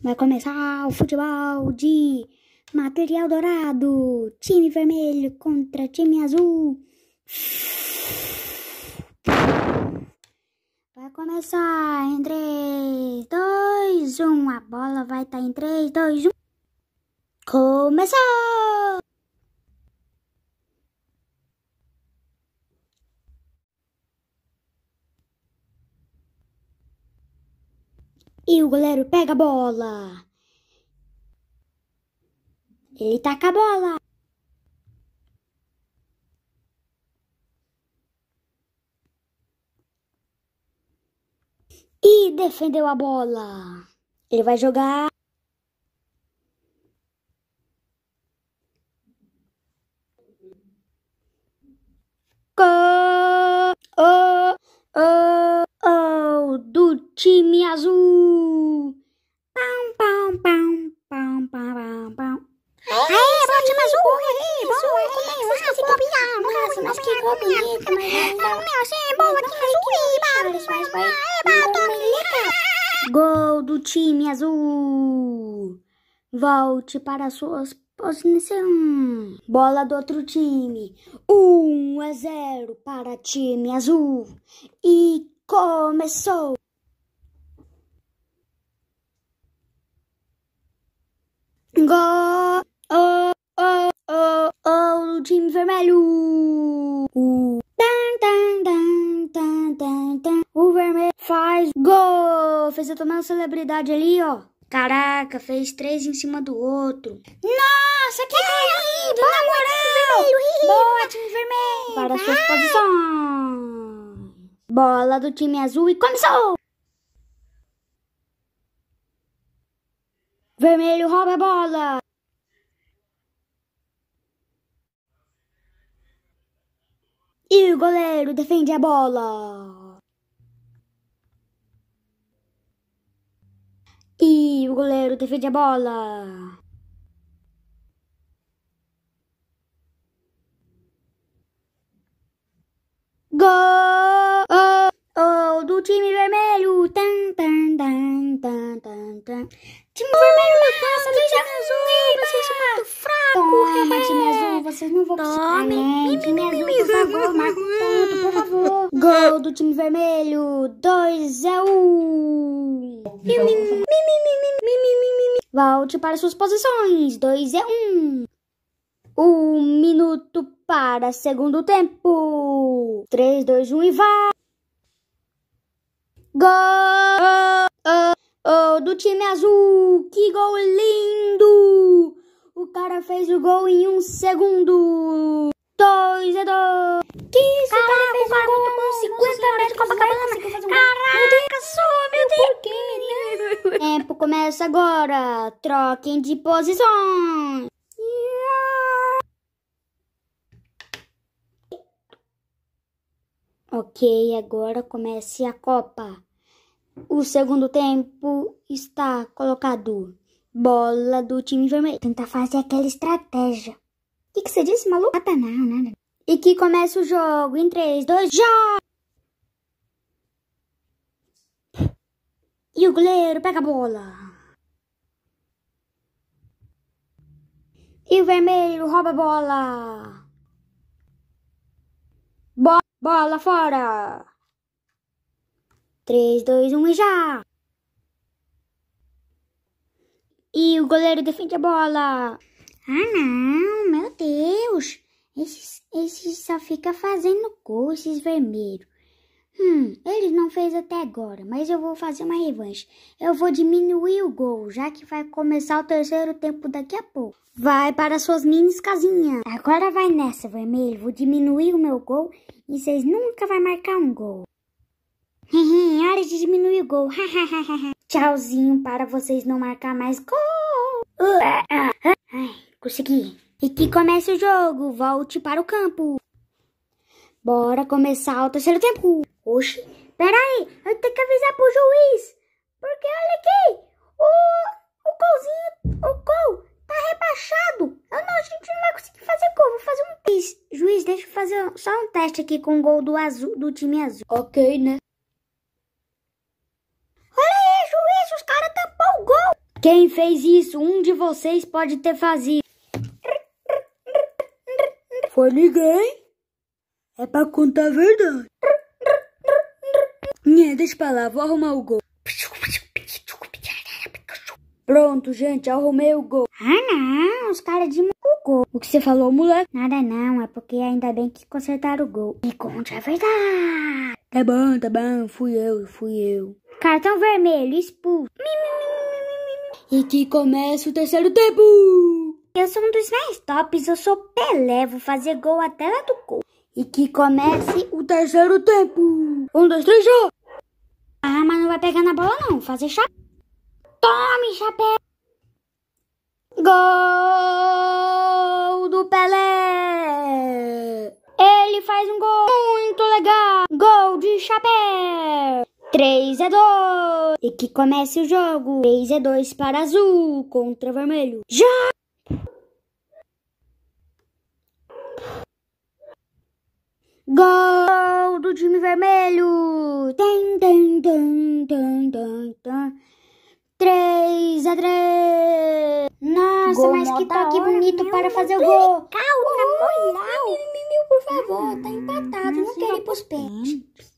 Vai começar o futebol de material dourado, time vermelho contra time azul. Vai começar em 3, 2, 1. A bola vai estar tá em 3, 2, 1. Começou! E o goleiro pega a bola. Ele taca a bola. E defendeu a bola. Ele vai jogar. do time azul. Volte para suas posições. Bola do outro time. 1 a 0 para time azul. E começou. Gol! Oh, oh, oh, oh, do time vermelho. Uh. o vermelho faz gol fez eu tomar uma celebridade ali, ó. Caraca, fez três em cima do outro. Nossa, que é, lindo, na né? vermelho! Boa, time vermelho! Para a sua posição! Bola do time azul e começou! Vermelho rouba a bola! E o goleiro defende a bola! o goleiro defende a bola. Gol oh, oh, do time vermelho. Tan, tan, tan, tan, tan, tan. Time oh, vermelho na casa do time azul. Vocês são muito fracos. Toma, time azul. Vocês não vão conseguir. Tome, time azul, por favor, Gol do time vermelho. 2 a 1. Volte para suas posições. 2 a 1. Um minuto para segundo tempo. 3, 2, 1 e vai. Gol oh, oh, do time azul. Que gol lindo. O cara fez o gol em um segundo. 2 a 2. Que isso, Caraca, cara? Fez um gol com 50 metros de Copacabana. Um Caraca, sou meu Deus. Por Tempo começa agora. Troquem de posições. Ok, agora comece a Copa. O segundo tempo está colocado. Bola do time vermelho. Tentar fazer aquela estratégia. O que, que você disse, maluco? Ah, tá, não, nada. E que começa o jogo em 3, 2, já! E o goleiro pega a bola. E o vermelho rouba a bola. Bo bola fora. 3, 2, 1 e já. E o goleiro defende a bola. Ah, não, meu Deus. Esses, esses só fica fazendo gol, esses vermelhos. Hum, ele não fez até agora, mas eu vou fazer uma revanche. Eu vou diminuir o gol, já que vai começar o terceiro tempo daqui a pouco. Vai para suas minis casinhas. Agora vai nessa, vermelho. Vou diminuir o meu gol e vocês nunca vai marcar um gol. Hora de diminuir o gol. Tchauzinho para vocês não marcar mais gol. Ai, consegui. E que comece o jogo, volte para o campo. Bora começar o terceiro tempo. Oxi, peraí, eu tenho que avisar pro juiz. Porque olha aqui, o, o golzinho, o gol tá rebaixado. Eu não, a gente não vai conseguir fazer gol, vou fazer um teste. Juiz, deixa eu fazer só um teste aqui com o gol do azul, do time azul. Ok, né? Olha aí, juiz, os caras tampou o gol. Quem fez isso? Um de vocês pode ter fazido. Foi ninguém, é pra contar a verdade. Minha, deixa pra lá, vou arrumar o gol. Pronto, gente, arrumei o gol. Ah, não, os caras de o gol. O que você falou, moleque? Nada não, é porque ainda bem que consertaram o gol. Me conte a verdade. Tá bom, tá bom, fui eu, fui eu. Cartão vermelho, expulso. E que começa o terceiro tempo. Eu sou um dos mais tops, eu sou Pelé, vou fazer gol até lá do gol. E que comece o terceiro tempo. Um, dois, três, já! Ah, mas não vai pegar na bola não, fazer chapéu. Tome, chapéu! Gol do Pelé! Ele faz um gol muito legal! Gol de chapéu! 3 é 2! E que comece o jogo! 3 é 2 para azul contra vermelho. Já! Gol do time vermelho! Tum, tum, tum, tum, tum, tum. 3 a 3 Nossa, gol mas que toque hora, bonito meu, para fazer o gol! Calma, moral! Mil, mil, mil, por favor, tá empatado, não, quer quero ir pros tá pênaltis.